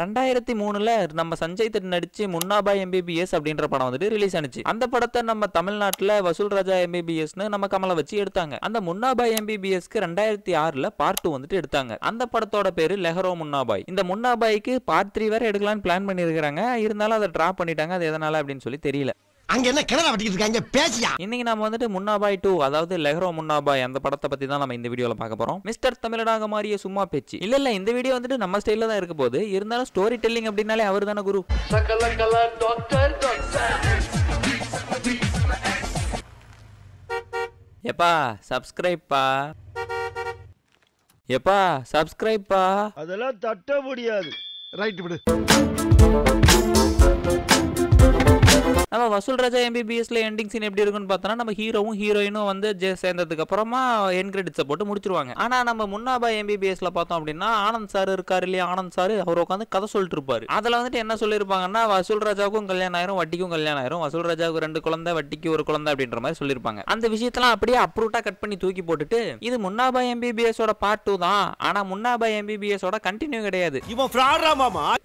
ரெண்டாயிரத்தி மூணுல நம்ம சஞ்சய் தட் நடிச்சு முன்னாபா எம்பிபிஎஸ் அப்படின்ற படம் வந்துட்டு ரிலீஸ் ஆனிச்சு அந்த படத்தை நம்ம தமிழ்நாட்டில் வசூல் ராஜா எம்பிபிஎஸ்னு நம்ம கமலை வச்சு எடுத்தாங்க அந்த முன்னாபாய் எம்பிபிஎஸ்க்கு ரெண்டாயிரத்தி ஆறுல பார்ட் டூ வந்துட்டு எடுத்தாங்க அந்த படத்தோட பேரு லெஹரோ முன்னாபாய் இந்த முன்னாபாய்க்கு பார்ட் த்ரீ வரை எடுக்கலாம்னு பிளான் பண்ணியிருக்கிறாங்க இருந்தாலும் அதை ட்ராப் பண்ணிட்டாங்க அது எதனால அப்படின்னு சொல்லி தெரியல அங்க என்ன கிணறு வட்டிக்கிட்டு இருக்காங்க பேசியா இன்னைக்கு நம்ம வந்துட்டு முன்னாபாய் டூ அதாவது லெஹ்ரோ முன்னாபாய் அந்த படத்தை பத்தி தான் நம்ம இந்த வீடியோல பார்க்க போறோம் மிஸ்டர் தமிழடாக மாறிய சும்மா பேச்சு இல்ல இல்ல இந்த வீடியோ வந்துட்டு நம்ம ஸ்டைல்ல தான் இருக்க போது இருந்தாலும் ஸ்டோரி டெல்லிங் அப்படின்னாலே அவர் தானே குரு எப்பா சப்ஸ்கிரைப்பா எப்பா சப்ஸ்கிரைப்பா அதெல்லாம் தட்ட முடியாது ரைட் விடு நம்ம வசூல் ராஜா எம்பிபிஎஸ்ல எண்டிங் சீன் எப்படி இருக்குன்னு பார்த்தோம்னா நம்ம ஹீரோவும் ஹீரோயினும் வந்து சேர்ந்ததுக்கு அப்புறமா என் கிரெடிட்ஸை போட்டு முடிச்சிருவாங்க ஆனால் நம்ம முன்னாபா எம்பிபிஎஸ்ல பார்த்தோம் அப்படின்னா ஆனந்த் சார் இருக்காரு இல்லையா ஆனந்த் சார் அவர் உட்காந்து கதை சொல்லிட்டு இருப்பாரு அதில் வந்துட்டு என்ன சொல்லியிருப்பாங்கன்னா வசூல் ராஜாவுக்கும் கல்யாணம் ஆயிரும் வட்டிக்கும் கல்யாணம் ஆயிரும் வசூல் ராஜாவுக்கு ரெண்டு குழந்தை வட்டிக்கு ஒரு குழந்தை அப்படின்ற மாதிரி சொல்லியிருப்பாங்க அந்த விஷயத்தெல்லாம் அப்படியே அப்ரூட்டா கட் பண்ணி தூக்கி போட்டுட்டு இது முன்னாபா எம்பிபிஎஸோட பார்ட் டூ தான் ஆனால் முன்னாபா எம்பிபிஎஸோட கண்டினியூ கிடையாது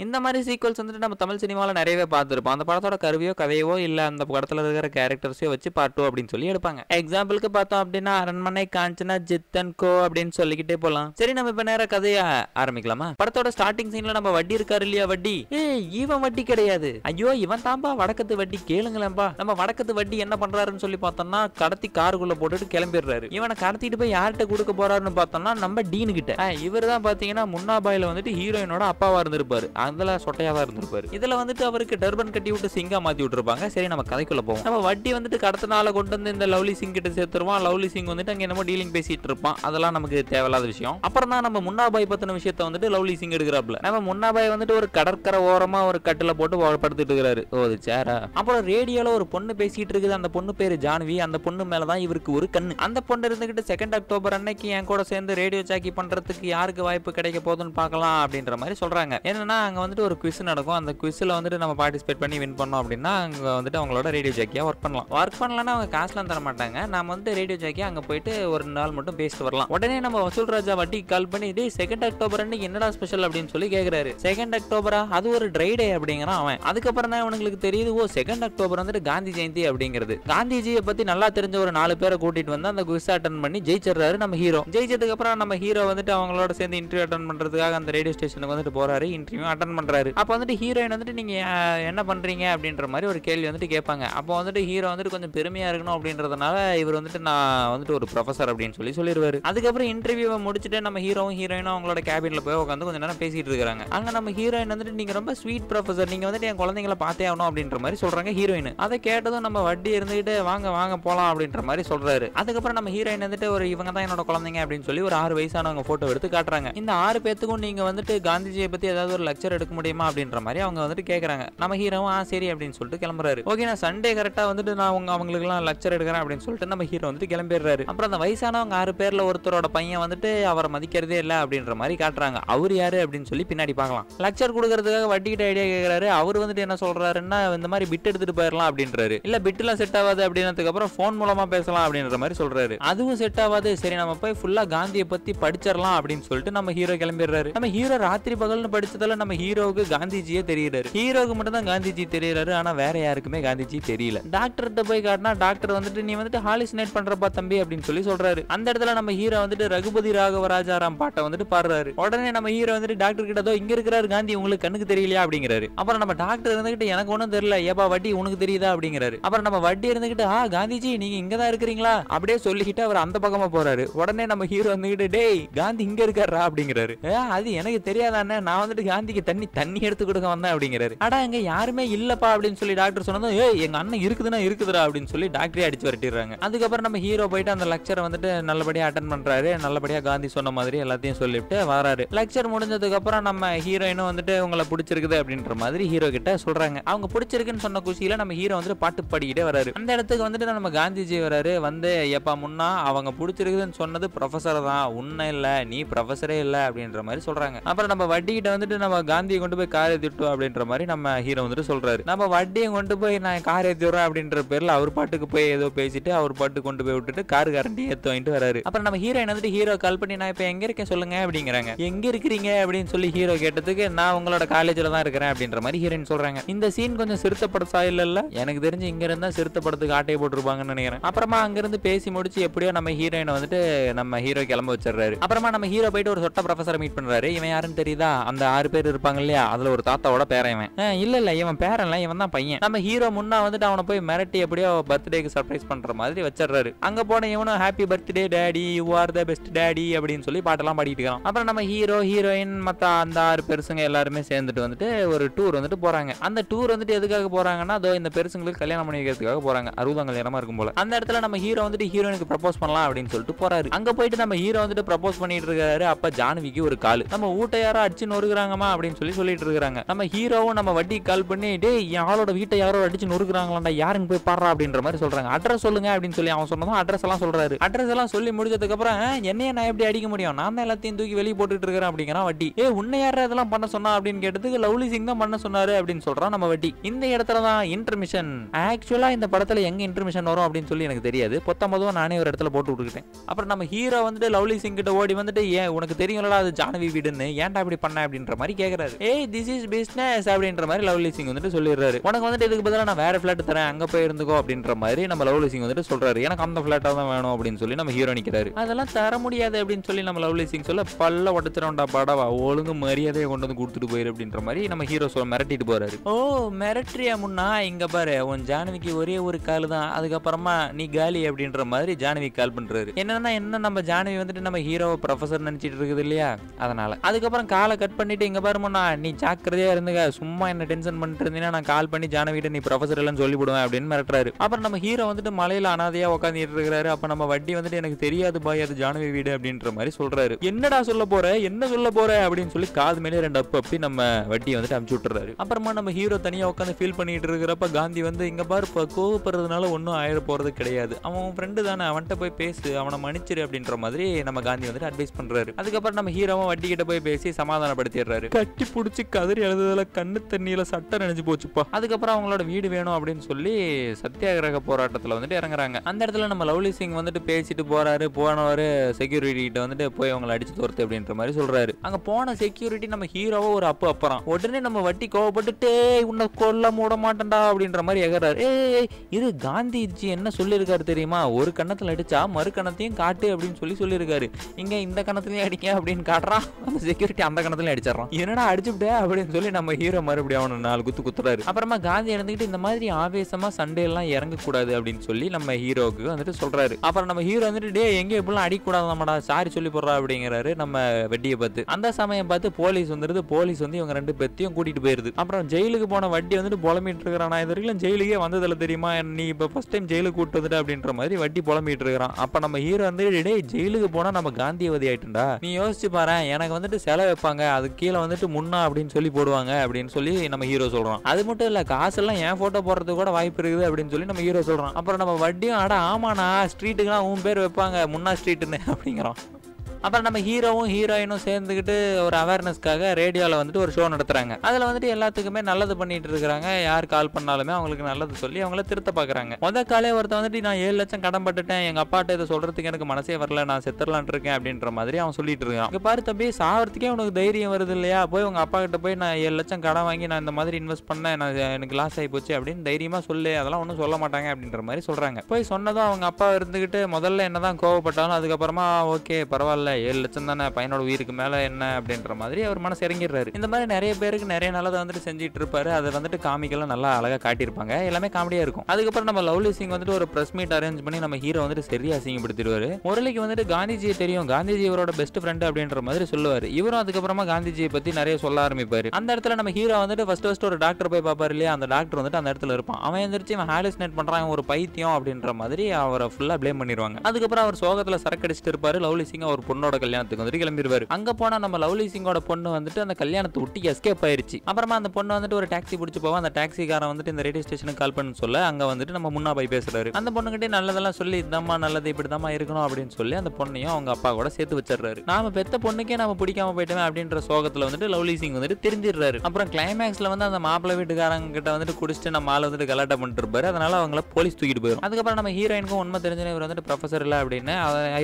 இந்த மாதிரி சீக்வல்ஸ் வந்துட்டு நம்ம தமிழ் சினிமாவில் நிறையவே பார்த்துருப்போம் அந்த படத்தோட கருவியோ கதையோ கேரக்டரோ இல்லை அந்த படத்தில் இருக்கிற கேரக்டர்ஸையோ வச்சு பார்ட் டூ அப்படின்னு சொல்லி எடுப்பாங்க எக்ஸாம்பிளுக்கு பார்த்தோம் அப்படின்னா அரண்மனை காஞ்சனா ஜித்தன் கோ அப்படின்னு சொல்லிக்கிட்டே போகலாம் சரி நம்ம இப்போ நேரம் கதையை ஆரம்பிக்கலாமா படத்தோட ஸ்டார்டிங் சீனில் நம்ம வட்டி இருக்காரு இல்லையா வட்டி ஏ இவன் வட்டி கிடையாது ஐயோ இவன் தாம்பா வடக்கத்து வட்டி கேளுங்களேன்பா நம்ம வடக்கத்து வட்டி என்ன பண்றாருன்னு சொல்லி பார்த்தோம்னா கடத்தி காருக்குள்ள போட்டுட்டு கிளம்பிடுறாரு இவனை கடத்திட்டு போய் யார்கிட்ட கொடுக்க போறாருன்னு பார்த்தோம்னா நம்ம டீனு கிட்ட இவர் தான் பாத்தீங்கன்னா முன்னாபாயில வந்துட்டு ஹீரோயினோட அப்பாவா இருந்திருப்பாரு அதுல சொட்டையாவா இருந்திருப்பாரு இதுல வந்துட்டு அவருக்கு டர்பன் கட்டி விட்டு சிங்கா மாத்தி விட்டுருப்பாங்க சரி நம்ம கதைக்குள்ள போவோம் நம்ம வட்டி வந்துட்டு கடத்த நாள கொண்டு வந்து இந்த லவ்லி சிங் கிட்ட சேர்த்துருவான் லவ்லி சிங் வந்துட்டு அங்க என்னமோ டீலிங் பேசிட்டு இருப்பான் அதெல்லாம் நமக்கு தேவையில்லாத விஷயம் அப்புறம் தான் நம்ம முன்னாபாய் பத்தின விஷயத்த வந்துட்டு லவ்லி சிங் எடுக்கிறாப்ல நம்ம முன்னாபாய் வந்துட்டு ஒரு கடற்கரை ஓரமா ஒரு கட்டில போட்டு படுத்துட்டு இருக்கிறாரு ஓ அது சேரா அப்புறம் ரேடியோல ஒரு பொண்ணு பேசிட்டு இருக்குது அந்த பொண்ணு பேரு ஜான்வி அந்த பொண்ணு மேலதான் இவருக்கு ஒரு கண்ணு அந்த பொண்ணு இருந்துகிட்டு செகண்ட் அக்டோபர் அன்னைக்கு என் கூட சேர்ந்து ரேடியோ சாக்கி பண்றதுக்கு யாருக்கு வாய்ப்பு கிடைக்க போதுன்னு பார்க்கலாம் அப்படின்ற மாதிரி சொல்றாங்க என்னன்னா அங்க வந்துட்டு ஒரு குவிஸ் நடக்கும் அந்த குவிஸ்ல வந்துட்டு நம்ம பார்ட்டிசிபேட் பண்ணி வின் பண்ணோம் அப்படின்னா அங்க வந்துட்டு அவங்களோட ரேடியோ ஜாக்கியாக ஒர்க் பண்ணலாம் ஒர்க் பண்ணலன்னா அவங்க காசுலாம் தர மாட்டாங்க நம்ம வந்து ரேடியோ ஜாக்கியாக அங்கே போயிட்டு ஒரு நாள் மட்டும் பேசிட்டு வரலாம் உடனே நம்ம வசூல் ராஜா வட்டிக்கு கால் பண்ணி இதே செகண்ட் அக்டோபர் அன்னைக்கு என்னடா ஸ்பெஷல் அப்படின்னு சொல்லி கேட்குறாரு செகண்ட் அக்டோபரா அது ஒரு ட்ரை டே அப்படிங்கிறான் அவன் அதுக்கப்புறம் தான் அவனுங்களுக்கு தெரியுது ஓ செகண்ட் அக்டோபர் வந்துட்டு காந்தி ஜெயந்தி அப்படிங்கிறது காந்திஜியை பற்றி நல்லா தெரிஞ்ச ஒரு நாலு பேரை கூட்டிட்டு வந்து அந்த குவிஸ் அட்டன் பண்ணி ஜெயிச்சிடுறாரு நம்ம ஹீரோ ஜெயிச்சதுக்கு அப்புறம் நம்ம ஹீரோ வந்துட்டு அவங்களோட சேர்ந்து இன்டர்வியூ அட்டன் பண்றதுக்காக அந்த ரேடியோ ஸ்டேஷனுக்கு வந்துட்டு போறாரு இன்டர்வியூ அட்டன் பண்றாரு அப்போ வந்துட்டு ஹீரோயின் வந்துட்டு நீங்க என்ன பண்றீங்க அப்படின்ற மாதிரி ஒரு கேள்வி கேள்வி வந்துட்டு கேட்பாங்க அப்போ வந்துட்டு ஹீரோ வந்துட்டு கொஞ்சம் பெருமையாக இருக்கணும் அப்படின்றதுனால இவர் வந்துட்டு நான் வந்துட்டு ஒரு ப்ரொஃபஸர் அப்படின்னு சொல்லி சொல்லிடுவாரு அதுக்கப்புறம் இன்டர்வியூவை முடிச்சுட்டு நம்ம ஹீரோவும் ஹீரோயினும் அவங்களோட கேபினில் போய் உட்காந்து கொஞ்சம் நேரம் பேசிட்டு இருக்காங்க அங்கே நம்ம ஹீரோயின் வந்துட்டு நீங்கள் ரொம்ப ஸ்வீட் ப்ரொஃபஸர் நீங்கள் வந்துட்டு என் குழந்தைங்களை பார்த்தே ஆகணும் அப்படின்ற மாதிரி சொல்கிறாங்க ஹீரோயின் அதை கேட்டதும் நம்ம வட்டி இருந்துகிட்டு வாங்க வாங்க போகலாம் அப்படின்ற மாதிரி சொல்கிறாரு அதுக்கப்புறம் நம்ம ஹீரோயின் வந்துட்டு ஒரு இவங்க தான் என்னோட குழந்தைங்க அப்படின்னு சொல்லி ஒரு ஆறு வயசானவங்க ஃபோட்டோ எடுத்து காட்டுறாங்க இந்த ஆறு பேத்துக்கும் நீங்கள் வந்துட்டு காந்திஜியை பற்றி ஏதாவது ஒரு லெக்சர் எடுக்க முடியுமா அப்படின்ற மாதிரி அவங்க வந்துட்டு கேட்குறாங்க நம்ம ஹீரோவும் ஆ சரி அப்படின்னு சொல்லிட்டு கிளம்புறாரு சொல்றாரு ஓகே நான் சண்டே கரெக்டா வந்துட்டு நான் அவங்க எல்லாம் லெக்சர் எடுக்கிறேன் அப்படின்னு சொல்லிட்டு நம்ம ஹீரோ வந்துட்டு கிளம்பிடுறாரு அப்புறம் அந்த வயசானவங்க ஆறு பேர்ல ஒருத்தரோட பையன் வந்துட்டு அவரை மதிக்கிறதே இல்ல அப்படின்ற மாதிரி காட்டுறாங்க அவர் யாரு அப்படின்னு சொல்லி பின்னாடி பாக்கலாம் லெக்சர் கொடுக்கறதுக்காக வட்டிக்கிட்ட ஐடியா கேட்கிறாரு அவர் வந்துட்டு என்ன சொல்றாருன்னா இந்த மாதிரி பிட் எடுத்துட்டு போயிடலாம் அப்படின்றாரு இல்ல எல்லாம் செட் ஆகாது அப்படின்னதுக்கு அப்புறம் போன் மூலமா பேசலாம் அப்படின்ற மாதிரி சொல்றாரு அதுவும் செட் ஆகாது சரி நம்ம போய் ஃபுல்லா காந்தியை பத்தி படிச்சிடலாம் அப்படின்னு சொல்லிட்டு நம்ம ஹீரோ கிளம்பிடுறாரு நம்ம ஹீரோ ராத்திரி பகல்னு படிச்சதால நம்ம ஹீரோவுக்கு காந்திஜியே தெரியுறாரு ஹீரோவுக்கு மட்டும் தான் காந்திஜி தெரியறாரு ஆனா வேற யாருக்கு யாருக்குமே காந்திஜி தெரியல டாக்டர் போய் காட்டினா டாக்டர் வந்துட்டு நீ வந்துட்டு ஹாலிசினேட் பண்றப்பா தம்பி அப்படின்னு சொல்லி சொல்றாரு அந்த இடத்துல நம்ம ஹீரோ வந்துட்டு ரகுபதி ராகவராஜாராம் பாட்டை வந்துட்டு பாடுறாரு உடனே நம்ம ஹீரோ வந்துட்டு டாக்டர் கிட்ட இங்க இருக்கிறாரு காந்தி உங்களுக்கு கண்ணுக்கு தெரியலையா அப்படிங்கிறாரு அப்புறம் நம்ம டாக்டர் இருந்துகிட்டு எனக்கு ஒண்ணும் தெரியல ஏப்பா வட்டி உனக்கு தெரியுதா அப்படிங்கிறாரு அப்புறம் நம்ம வட்டி இருந்துகிட்டு ஆ காந்திஜி நீங்க இங்க தான் இருக்கிறீங்களா அப்படியே சொல்லிக்கிட்டு அவர் அந்த பக்கமா போறாரு உடனே நம்ம ஹீரோ வந்துகிட்டு டேய் காந்தி இங்க இருக்காரா அப்படிங்கிறாரு அது எனக்கு தெரியாதானே நான் வந்துட்டு காந்திக்கு தண்ணி தண்ணி எடுத்து கொடுக்க வந்தேன் அப்படிங்கிறாரு அடா இங்க யாருமே இல்லப்பா அப்படின்னு சொல்லி டாக்டர் சொன்னதும் ஏய் எங்கள் அண்ணன் இருக்குதுன்னா இருக்குதுடா அப்படின்னு சொல்லி டாக்டரே அடிச்சு விரட்டிடுறாங்க அதுக்கப்புறம் நம்ம ஹீரோ போயிட்டு அந்த லெக்சரை வந்துட்டு நல்லபடியாக அட்டன் பண்ணுறாரு நல்லபடியாக காந்தி சொன்ன மாதிரி எல்லாத்தையும் சொல்லிவிட்டு வராரு லெக்சர் முடிஞ்சதுக்கப்புறம் நம்ம ஹீரோயினும் வந்துட்டு உங்களை பிடிச்சிருக்குது அப்படின்ற மாதிரி ஹீரோ கிட்ட சொல்கிறாங்க அவங்க பிடிச்சிருக்குன்னு சொன்ன குஷியில் நம்ம ஹீரோ வந்துட்டு பாட்டு பாடிக்கிட்டே வராரு அந்த இடத்துக்கு வந்துட்டு நம்ம காந்திஜி வராரு வந்து எப்பா முன்னா அவங்க பிடிச்சிருக்குதுன்னு சொன்னது ப்ரொஃபசர் தான் உண்மை இல்லை நீ ப்ரொஃபசரே இல்லை அப்படின்ற மாதிரி சொல்கிறாங்க அப்புறம் நம்ம வட்டிக்கிட்ட வந்துட்டு நம்ம காந்தியை கொண்டு போய் காரை திட்டோம் அப்படின்ற மாதிரி நம்ம ஹீரோ வந்துட்டு சொல்கிறாரு நம்ம வட்டியை கொண்டு கொண்டு போய் நான் கார் ஏற்றி அப்படின்ற பேரில் அவர் பாட்டுக்கு போய் ஏதோ பேசிட்டு அவர் பாட்டு கொண்டு போய் விட்டுட்டு கார் கரண்டி ஏற்ற வாங்கிட்டு வராரு அப்புறம் நம்ம ஹீரோயின் வந்துட்டு ஹீரோ கால் பண்ணி நான் இப்போ எங்கே இருக்கேன் சொல்லுங்க அப்படிங்கிறாங்க எங்கே இருக்கிறீங்க அப்படின்னு சொல்லி ஹீரோ கேட்டதுக்கு நான் உங்களோட காலேஜில் தான் இருக்கிறேன் அப்படின்ற மாதிரி ஹீரோயின் சொல்கிறாங்க இந்த சீன் கொஞ்சம் சிறுத்தப்பட இல்லைல்ல எனக்கு தெரிஞ்சு இங்கே இருந்தால் சிறுத்தப்படத்துக்கு ஆட்டையை போட்டிருப்பாங்கன்னு நினைக்கிறேன் அப்புறமா அங்கேருந்து பேசி முடிச்சு எப்படியோ நம்ம ஹீரோயினை வந்துட்டு நம்ம ஹீரோ கிளம்ப வச்சிடறாரு அப்புறமா நம்ம ஹீரோ போயிட்டு ஒரு சொட்ட ப்ரொஃபஸரை மீட் பண்ணுறாரு இவன் யாருன்னு தெரியுதா அந்த ஆறு பேர் இருப்பாங்க இல்லையா அதில் ஒரு தாத்தாவோட பேரன் இவன் இல்லை இல்லை இவன் பேரன்ல இவன் தான் பையன் நம்ம ஹீரோ முன்னா வந்துட்டு அவனை போய் மிரட்டி எப்படியோ பர்த்டேக்கு சர்ப்ரைஸ் பண்ற மாதிரி வச்சிடுறாரு அங்க போன இவனும் happy birthday daddy you are the best daddy அப்படின்னு சொல்லி பாட்டெல்லாம் பாடிட்டு இருக்கான் அப்புறம் நம்ம ஹீரோ ஹீரோயின் மத்த அந்த ஆறு பெருசுங்க எல்லாருமே சேர்ந்துட்டு வந்துட்டு ஒரு டூர் வந்துட்டு போறாங்க அந்த டூர் வந்துட்டு எதுக்காக போறாங்கன்னா அதோ இந்த பெருசுங்களுக்கு கல்யாணம் பண்ணிக்கிறதுக்காக போறாங்க அறுபதாம் கல்யாணமா இருக்கும் போல அந்த இடத்துல நம்ம ஹீரோ வந்துட்டு ஹீரோயினுக்கு ப்ரப்போஸ் பண்ணலாம் அப்படின்னு சொல்லிட்டு போறாரு அங்க போயிட்டு நம்ம ஹீரோ வந்துட்டு ப்ரப்போஸ் பண்ணிட்டு இருக்காரு அப்ப ஜானவிக்கு ஒரு கால் நம்ம யாரோ அடிச்சு நொறுக்குறாங்கம்மா அப்படின்னு சொல்லி சொல்லிட்டு இருக்காங்க நம்ம ஹீரோவும் நம்ம வட்டி கால் பண்ணி டே ஆளோட வீட்டை யாரோ யாரோ அடிச்சு நொறுக்குறாங்களாண்டா யாருன்னு போய் பாடுறா அப்படின்ற மாதிரி சொல்றாங்க அட்ரஸ் சொல்லுங்க அப்படின்னு சொல்லி அவன் சொன்னதும் அட்ரஸ் எல்லாம் சொல்றாரு அட்ரஸ் எல்லாம் சொல்லி அப்புறம் என்னைய நான் எப்படி அடிக்க முடியும் நான் தான் எல்லாத்தையும் தூக்கி வெளியே போட்டுட்டு இருக்கிறேன் அப்படிங்கிறான் வட்டி ஏ உன்ன யார் இதெல்லாம் பண்ண சொன்னா அப்படின்னு கேட்டதுக்கு லவ்லி சிங் தான் பண்ண சொன்னாரு அப்படின்னு சொல்றான் நம்ம வட்டி இந்த இடத்துல தான் இன்டர்மிஷன் ஆக்சுவலா இந்த படத்துல எங்க இன்டர்மிஷன் வரும் அப்படின்னு சொல்லி எனக்கு தெரியாது பொத்தமதுவும் நானே ஒரு இடத்துல போட்டு விட்டுக்கிட்டேன் அப்புறம் நம்ம ஹீரோ வந்துட்டு லவ்லி சிங் கிட்ட ஓடி வந்துட்டு ஏன் உனக்கு தெரியும்லடா அது ஜானவி வீடுன்னு ஏன்டா இப்படி பண்ண அப்படின்ற மாதிரி கேட்கறாரு ஏய் திஸ் இஸ் பிஸ்னஸ் அப்படின்ற மாதிரி லவ்லி சிங் வந்துட்டு சொல்லிடுறாரு உனக்கு வந்துட்டு இதுக்கு பதிலாக நான் வேறு ஃப்ளாட் தரேன் அங்கே போய் இருந்துக்கோ அப்படின்ற மாதிரி நம்ம லவ்லி சிங் வந்துட்டு சொல்கிறாரு எனக்கு அந்த ஃப்ளாட்டாக தான் வேணும் அப்படின்னு சொல்லி நம்ம ஹீரோ நிற்கிறாரு அதெல்லாம் தர முடியாது அப்படின்னு சொல்லி நம்ம லவ்லி சிங் சொல்ல பல்ல உடச்சிடண்டா படவா ஒழுங்கு மரியாதையை கொண்டு வந்து கொடுத்துட்டு போயிரு அப்படின்ற மாதிரி நம்ம ஹீரோ சொல்ல மிரட்டிட்டு போகிறாரு ஓ மிரட்டியா முன்னா இங்கே பாரு உன் ஜானவிக்கு ஒரே ஒரு கால் தான் அதுக்கப்புறமா நீ காலி அப்படின்ற மாதிரி ஜானவி கால் பண்ணுறாரு என்னன்னா என்ன நம்ம ஜானவி வந்துட்டு நம்ம ஹீரோவை ப்ரொஃபஸர் நினச்சிட்டு இருக்குது இல்லையா அதனால அதுக்கப்புறம் காலை கட் பண்ணிட்டு இங்கே பாருமண்ணா நீ ஜாக்கிரதையாக இருந்துங்க சும்மா என்ன டென்ஷன் பண்ணிட்டு இருந்தீங்கன்னா நான் கால் பண்ணி ஜானவிட்ட நீ ப்ரொஃபஸர் எல்லாம் சொல்லி விடுவேன் அப்படின்னு மிரட்டுறாரு அப்புறம் நம்ம ஹீரோ வந்துட்டு மலையில அனாதையா உட்காந்துட்டு இருக்காரு அப்ப நம்ம வட்டி வந்துட்டு எனக்கு தெரியாது பாய் அது ஜானவி வீடு அப்படின்ற மாதிரி சொல்றாரு என்னடா சொல்ல போற என்ன சொல்ல போற அப்படின்னு சொல்லி காது மேலே ரெண்டு அப்பு அப்படி நம்ம வட்டியை வந்துட்டு அமுச்சு விட்டுறாரு அப்புறமா நம்ம ஹீரோ தனியா உட்காந்து ஃபீல் பண்ணிட்டு இருக்கிறப்ப காந்தி வந்து இங்க பாரு இப்போ கோவப்படுறதுனால ஒன்னும் ஆயிட போறது கிடையாது அவன் ஃப்ரெண்டு தானே அவன்கிட்ட போய் பேசு அவனை மன்னிச்சிரு அப்படின்ற மாதிரி நம்ம காந்தி வந்துட்டு அட்வைஸ் பண்றாரு அதுக்கப்புறம் நம்ம ஹீரோவும் வட்டி கிட்ட போய் பேசி சமாதானப்படுத்திடுறாரு கட்டி பிடிச்சி கதறி எழுதுல கண்ணு தண்ணியில சட்டை நினைச்சு போச்சுப்பா அதுக்கப்புறம் அவங்களோட வீடு வேணும் அப்படின்னு சொல்லி சத்தியாகிரக போராட்டத்தில் வந்துட்டு இறங்குறாங்க அந்த இடத்துல நம்ம லவ்லி சிங் வந்துட்டு பேசிட்டு போறாரு போனவர் செக்யூரிட்டி கிட்ட வந்துட்டு போய் அவங்களை அடிச்சு தோர்த்து அப்படின்ற மாதிரி சொல்றாரு அங்க போன செக்யூரிட்டி நம்ம ஹீரோவை ஒரு அப்பு அப்புறம் உடனே நம்ம வட்டி கோவப்பட்டுட்டே உன்னை கொல்ல மூட மாட்டேன்டா அப்படின்ற மாதிரி எகர்றாரு ஏ இது காந்திஜி என்ன சொல்லியிருக்காரு தெரியுமா ஒரு கண்ணத்தில் அடிச்சா மறு கணத்தையும் காட்டு அப்படின்னு சொல்லி சொல்லியிருக்காரு இங்க இந்த கணத்துலயும் அடிக்க அப்படின்னு காட்டுறான் அந்த செக்யூரிட்டி அந்த கணத்துலயும் அடிச்சிடறான் என்னடா அடிச்சுட்டே அப்படின்னு சொல்லி நம்ம ஹீரோ மறுபடியும் அவனை நாலு குத்து குத்துறாரு அப்புறமா காந்தி சொல்லிட்டு இந்த மாதிரி ஆவேசமாக சண்டையெல்லாம் இறங்கக்கூடாது அப்படின்னு சொல்லி நம்ம ஹீரோவுக்கு வந்துட்டு சொல்கிறாரு அப்புறம் நம்ம ஹீரோ வந்துட்டு டே எங்கே இப்படிலாம் அடிக்கூடாது நம்மடா சாரி சொல்லி போடுறா அப்படிங்கிறாரு நம்ம வெட்டியை பார்த்து அந்த சமயம் பார்த்து போலீஸ் வந்துடுது போலீஸ் வந்து இவங்க ரெண்டு பேர்த்தையும் கூட்டிகிட்டு போயிருது அப்புறம் ஜெயிலுக்கு போன வட்டி வந்துட்டு புலம்பிட்டு இருக்கிறான் இது வரைக்கும் ஜெயிலுக்கே வந்ததில்ல தெரியுமா நீ இப்போ ஃபஸ்ட் டைம் ஜெயிலுக்கு கூட்டு வந்துட்டு அப்படின்ற மாதிரி வட்டி புலம்பிட்டு இருக்கிறான் அப்போ நம்ம ஹீரோ வந்து டே ஜெயிலுக்கு போனால் நம்ம காந்தியவதி ஆயிட்டுண்டா நீ யோசிச்சு பாரு எனக்கு வந்துட்டு செலவு வைப்பாங்க அது கீழே வந்துட்டு முன்னா அப்படின்னு சொல்லி போடுவாங்க அப்படின்னு சொல்லி நம்ம ஹீரோ சொல்கிறோம் அது மட்டும் இல்லை காசெல்லாம் என் ஃபோட்டோ போடுறதுக்கு கூட வாய்ப்பு இருக்குது அப்படின்னு சொல்லி நம்ம ஹீரோ சொல்கிறோம் அப்புறம் நம்ம வட்டியும் ஆட ஆமாண்ணா ஸ்ட்ரீட்டுக்குலாம் உன் பேர் வைப்பாங்க முன்னா ஸ்ட்ரீட்டுன்னு அப்படிங்கிறோம் அப்புறம் நம்ம ஹீரோவும் ஹீரோயினும் சேர்ந்துக்கிட்டு ஒரு அவேர்னஸ்க்காக ரேடியோவில் வந்துட்டு ஒரு ஷோ நடத்துகிறாங்க அதில் வந்துட்டு எல்லாத்துக்குமே நல்லது பண்ணிட்டு இருக்கிறாங்க யார் கால் பண்ணாலுமே அவங்களுக்கு நல்லது சொல்லி அவங்கள திருத்த பார்க்குறாங்க முத காலே ஒருத்தன் வந்துட்டு நான் ஏழு லட்சம் கடன் பட்டுட்டேன் எங்கள் அப்பாட்ட இதை சொல்கிறதுக்கு எனக்கு மனசே வரல நான் செத்துடலான் இருக்கேன் அப்படின்ற மாதிரி அவன் சொல்லிட்டு இருக்கான் இப்போ பார்த்து தம்பி சாகிறதுக்கே உனக்கு தைரியம் வருது இல்லையா போய் உங்கள் அப்பா கிட்ட போய் நான் ஏழு லட்சம் கடன் வாங்கி நான் இந்த மாதிரி இன்வெஸ்ட் பண்ணேன் நான் எனக்கு லாஸ் ஆகி போச்சு அப்படின்னு தைரியமாக சொல்லு அதெல்லாம் ஒன்றும் சொல்ல மாட்டாங்க அப்படின்ற மாதிரி சொல்கிறாங்க போய் சொன்னதும் அவங்க அப்பா இருந்துக்கிட்டு முதல்ல என்ன தான் கோவப்பட்டாலும் அதுக்கப்புறமா ஓகே பரவாயில்ல ஏழு லட்சம் தானே பையனோட உயிருக்கு மேலே என்ன அப்படின்ற மாதிரி அவர் மனசு இறங்கிடுறாரு இந்த மாதிரி நிறைய பேருக்கு நிறைய நல்லதை வந்துட்டு செஞ்சுட்டு இருப்பாரு அதை வந்துட்டு காமிக்கெல்லாம் நல்லா அழகாக காட்டியிருப்பாங்க எல்லாமே காமெடியாக இருக்கும் அதுக்கப்புறம் நம்ம லவ்லி சிங் வந்துட்டு ஒரு ப்ரெஸ் மீட் அரேஞ்ச் பண்ணி நம்ம ஹீரோ வந்துட்டு சரியா அசிங்கப்படுத்திடுவாரு முரளிக்கு வந்துட்டு காந்திஜி தெரியும் காந்திஜி இவரோட பெஸ்ட் ஃப்ரெண்டு அப்படின்ற மாதிரி சொல்லுவார் இவரும் அதுக்கப்புறமா காந்திஜியை பற்றி நிறைய சொல்ல ஆரம்பிப்பார் அந்த இடத்துல நம்ம ஹீரோ வந்துட்டு ஃபஸ்ட் ஃபஸ்ட் ஒரு டாக்டர் போய் பார்ப்பார் இல்லையா அந்த டாக்டர் வந்துட்டு அந்த இடத்துல இருப்பான் அவன் எந்திரிச்சு இவன் ஹாலிசினேட் பண்ணுறான் ஒரு பைத்தியம் அப்படின்ற மாதிரி அவரை ஃபுல்லாக ப்ளேம் பண்ணிடுவாங்க அதுக்கப்புறம் அவர் சோகத்தில் சரக்கடிச்சிட்டு இருப்பார் லவ்லி சிங் அவர் பொண்ணு பொண்ணோட கல்யாணத்துக்கு வந்துட்டு கிளம்பிடுவாரு அங்க போனா நம்ம லவ்லி சிங்கோட பொண்ணு வந்துட்டு அந்த கல்யாணத்தை விட்டு எஸ்கேப் ஆயிருச்சு அப்புறமா அந்த பொண்ணு வந்துட்டு ஒரு டாக்ஸி பிடிச்சி போவா அந்த டாக்ஸிக்காரன் வந்துட்டு இந்த ரேடியோ ஸ்டேஷனுக்கு கால் பண்ணு சொல்ல அங்க வந்துட்டு நம்ம முன்னா போய் பேசுறாரு அந்த பொண்ணுகிட்டே நல்லதெல்லாம் சொல்லி இதாம்மா நல்லது இப்படிதாம்மா இருக்கணும் அப்படின்னு சொல்லி அந்த பொண்ணையும் அவங்க அப்பா கூட சேர்த்து வச்சிடுறாரு நாம பெத்த பொண்ணுக்கே நம்ம பிடிக்காம போயிட்டோம் அப்படின்ற சோகத்துல வந்துட்டு லவ்லி சிங் வந்துட்டு தெரிஞ்சிடுறாரு அப்புறம் கிளைமேக்ஸ்ல வந்து அந்த மாப்பிள்ளை வீட்டுக்காரங்க கிட்ட வந்துட்டு குடிச்சிட்டு நம்ம ஆள் வந்துட்டு கலாட்டம் பண்ணிட்டு இருப்பாரு அதனால அவங்கள போலீஸ் தூக்கிட்டு போயிடும் அதுக்கப்புறம் நம்ம ஹீரோயினுக்கும் உண்மை தெரிஞ்சவர் வந்துட்டு ப்ரொஃபஸர் இல்லை அப்படின்னு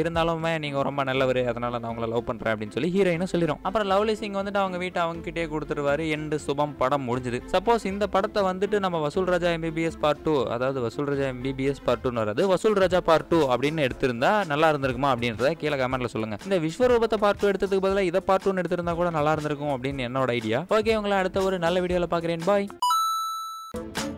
இருந்தாலுமே நீங்க ரொம்ப நல்லவர் பேர் அதனால் நான் உங்களை லவ் பண்ணுறேன் அப்படின்னு சொல்லி ஹீரோயினும் சொல்லிடும் அப்புறம் லவ்லி சிங் வந்துட்டு அவங்க வீட்டை அவங்க கிட்டே கொடுத்துருவாரு எண்டு சுபம் படம் முடிஞ்சுது சப்போஸ் இந்த படத்தை வந்துட்டு நம்ம வசூல் ராஜா எம்பிபிஎஸ் பார்ட் டூ அதாவது வசூல் ராஜா எம்பிபிஎஸ் பார்ட் டூன்னு வராது வசூல் ராஜா பார்ட் டூ அப்படின்னு எடுத்திருந்தா நல்லா இருந்திருக்குமா அப்படின்றத கீழே கமெண்ட்ல சொல்லுங்க இந்த விஸ்வரூபத்தை பார்ட் டூ எடுத்ததுக்கு பதிலாக இதை பார்ட் டூன்னு எடுத்திருந்தா கூட நல்லா இருந்திருக்கும் அப்படின்னு என்னோட ஐடியா ஓகே உங்களை அடுத்த ஒரு நல்ல வீடியோவில் பார்க்குறேன் பாய்